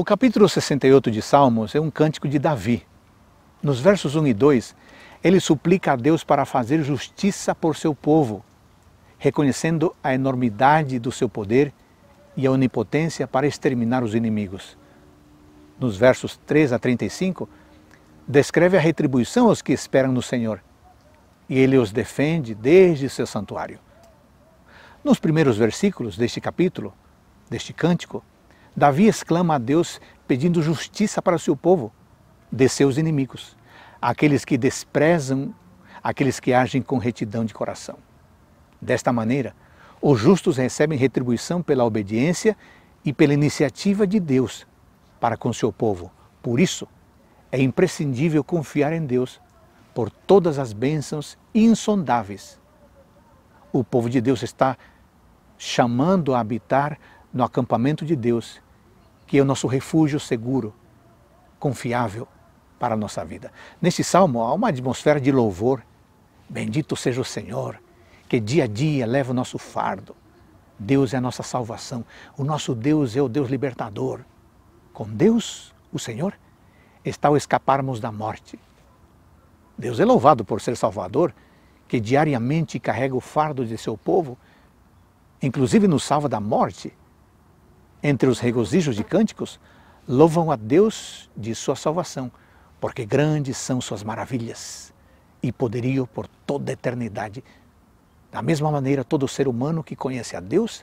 O capítulo 68 de Salmos é um cântico de Davi. Nos versos 1 e 2, ele suplica a Deus para fazer justiça por seu povo, reconhecendo a enormidade do seu poder e a onipotência para exterminar os inimigos. Nos versos 3 a 35, descreve a retribuição aos que esperam no Senhor, e ele os defende desde seu santuário. Nos primeiros versículos deste capítulo, deste cântico, Davi exclama a Deus pedindo justiça para o seu povo, de seus inimigos, aqueles que desprezam, aqueles que agem com retidão de coração. Desta maneira, os justos recebem retribuição pela obediência e pela iniciativa de Deus para com seu povo. Por isso, é imprescindível confiar em Deus por todas as bênçãos insondáveis. O povo de Deus está chamando a habitar no acampamento de Deus, que é o nosso refúgio seguro, confiável para a nossa vida. Nesse salmo há uma atmosfera de louvor. Bendito seja o Senhor, que dia a dia leva o nosso fardo. Deus é a nossa salvação. O nosso Deus é o Deus libertador. Com Deus, o Senhor, está ao escaparmos da morte. Deus é louvado por ser Salvador, que diariamente carrega o fardo de seu povo, inclusive nos salva da morte entre os regozijos de cânticos, louvam a Deus de sua salvação, porque grandes são suas maravilhas e poderio por toda a eternidade. Da mesma maneira, todo ser humano que conhece a Deus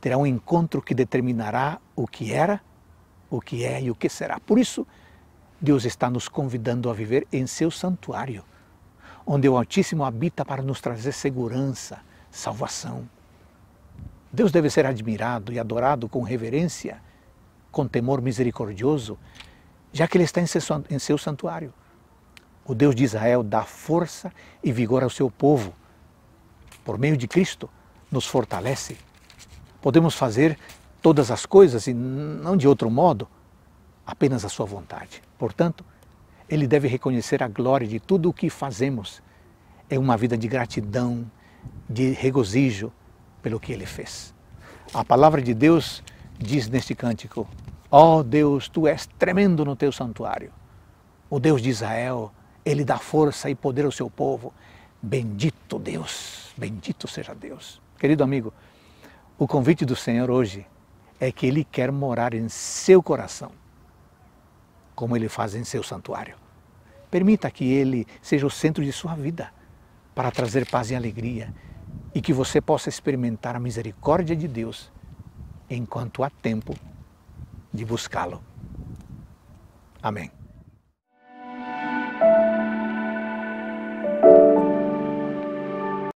terá um encontro que determinará o que era, o que é e o que será. Por isso, Deus está nos convidando a viver em seu santuário, onde o Altíssimo habita para nos trazer segurança, salvação, Deus deve ser admirado e adorado com reverência, com temor misericordioso, já que ele está em seu santuário. O Deus de Israel dá força e vigor ao seu povo. Por meio de Cristo, nos fortalece. Podemos fazer todas as coisas e não de outro modo, apenas a sua vontade. Portanto, ele deve reconhecer a glória de tudo o que fazemos. É uma vida de gratidão, de regozijo, pelo que ele fez. A palavra de Deus diz neste cântico: Ó oh Deus, tu és tremendo no teu santuário. O Deus de Israel, ele dá força e poder ao seu povo. Bendito Deus, bendito seja Deus. Querido amigo, o convite do Senhor hoje é que ele quer morar em seu coração, como ele faz em seu santuário. Permita que ele seja o centro de sua vida para trazer paz e alegria e que você possa experimentar a misericórdia de Deus enquanto há tempo de buscá-lo. Amém.